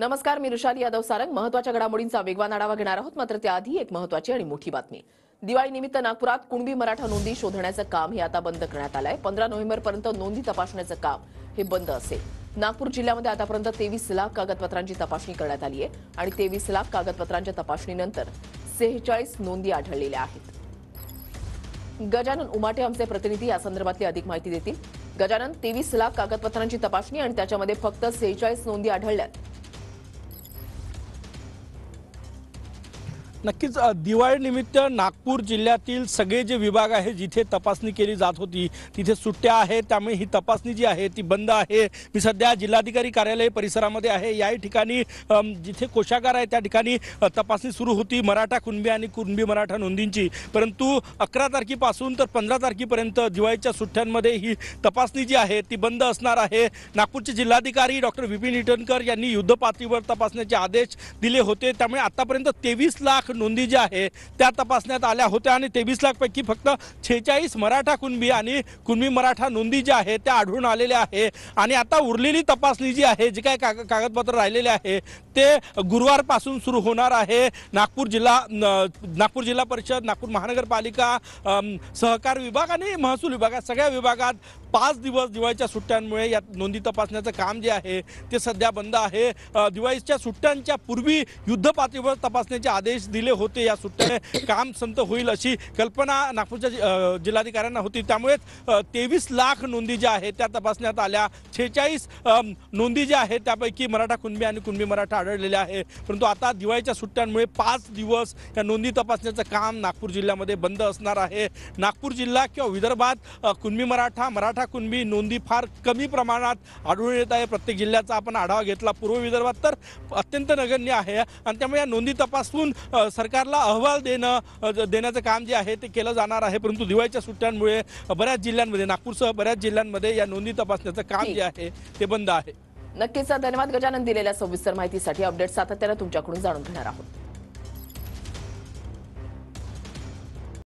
नमस्कार मी ऋषाली यादव सारंग महत्वाच्या घडामोडींचा वेगवान आढावा घेणार आहोत मात्र त्याआधी एक महत्वाची आणि मोठी बातमी दिवाळीनिमित्त नागपुरात कुणबी मराठा नोंदी शोधण्याचं काम हे आता बंद करण्यात आलं आहे पंधरा नोव्हेंबरपर्यंत नोंदी तपासण्याचं काम हे बंद असेल नागपूर जिल्ह्यामध्ये आतापर्यंत तेवीस लाख कागदपत्रांची तपासणी करण्यात आली आहे आणि तेवीस लाख कागदपत्रांच्या तपासणीनंतर सेहेचाळीस नोंदी आढळलेल्या आहेत गजानन उमाटे आमचे प्रतिनिधी या संदर्भातली अधिक माहिती देतील गजानन तेवीस लाख कागदपत्रांची तपासणी आणि त्याच्यामध्ये फक्त सेहेचाळीस नोंदी आढळल्यात नक्कीच दिवाळीनिमित्त नागपूर जिल्ह्यातील सगळे जे विभाग आहे जिथे तपासणी केली जात होती तिथे सुट्ट्या आहेत त्यामुळे ही तपासणी जी आहे ती बंद आहे मी सध्या जिल्हाधिकारी कार्यालय परिसरामध्ये आहे याही ठिकाणी जिथे कोशागार आहे त्या ठिकाणी तपासणी सुरू होती मराठा कुणबी आणि कुणबी मराठा नोंदींची परंतु अकरा तारखेपासून तर पंधरा तारखेपर्यंत दिवाळीच्या सुट्ट्यांमध्ये ही तपासणी जी आहे ती बंद असणार आहे नागपूरचे जिल्हाधिकारी डॉक्टर विपिन इटनकर यांनी युद्धपातळीवर तपासण्याचे आदेश दिले होते त्यामुळे आतापर्यंत तेवीस लाख नोंदी ज्या आहे त्या तपासण्यात आल्या होत्या आणि तेवीस लाखपैकी फक्त छेचाळीस मराठा कुणबी आणि कुणबी मराठा नोंदी ज्या आहे त्या आढळून आलेल्या आहे आणि आता उरलेली तपासणी जी आहे जे काय कागदपत्र राहिलेले आहे ते गुरुवारपासून सुरू होणार आहे नागपूर जिल्हा नागपूर जिल्हा परिषद नागपूर महानगरपालिका सहकार विभाग आणि महसूल विभाग या सगळ्या विभागात पाच दिवस दिवाळीच्या सुट्ट्यांमुळे या नोंदी तपासण्याचं काम जे आहे ते सध्या बंद आहे दिवाळीच्या सुट्ट्यांच्या पूर्वी युद्ध पातळीवर तपासण्याचे आदेश दिले दिले होते या सुट्ट्याने काम संत होईल अशी कल्पना नागपूरच्या जिल्हाधिकाऱ्यांना होती त्यामुळे तेवीस लाख नोंदी ज्या आहेत त्या तपासण्यात आल्या शेहेचाळीस नोंदी ज्या आहेत त्यापैकी मराठा कुणबी आणि कुणबी मराठा आढळलेल्या आहे परंतु आता दिवाळीच्या सुट्ट्यांमुळे पाच दिवस या नोंदी तपासण्याचं काम नागपूर जिल्ह्यामध्ये बंद असणार आहे नागपूर जिल्हा किंवा विदर्भात कुणबी मराठा मराठा कुणबी नोंदी फार कमी प्रमाणात आढळून येत आहे प्रत्येक जिल्ह्याचा आपण आढावा घेतला पूर्व विदर्भात तर अत्यंत नगण्य आहे आणि त्यामुळे या नोंदी तपासून सरकारला अहवाल देणं देण्याचं काम जे आहे ते केलं जाणार आहे परंतु दिवाळीच्या सुट्ट्यांमुळे बऱ्याच जिल्ह्यांमध्ये नागपूरसह बऱ्याच जिल्ह्यांमध्ये या नोंदी तपासण्याचं काम जे आहे ते बंद आहे नक्कीच धन्यवाद गजानन दिलेल्या सविस्तर माहितीसाठी अपडेट सातत्यानं तुमच्याकडून जाणून घेणार आहोत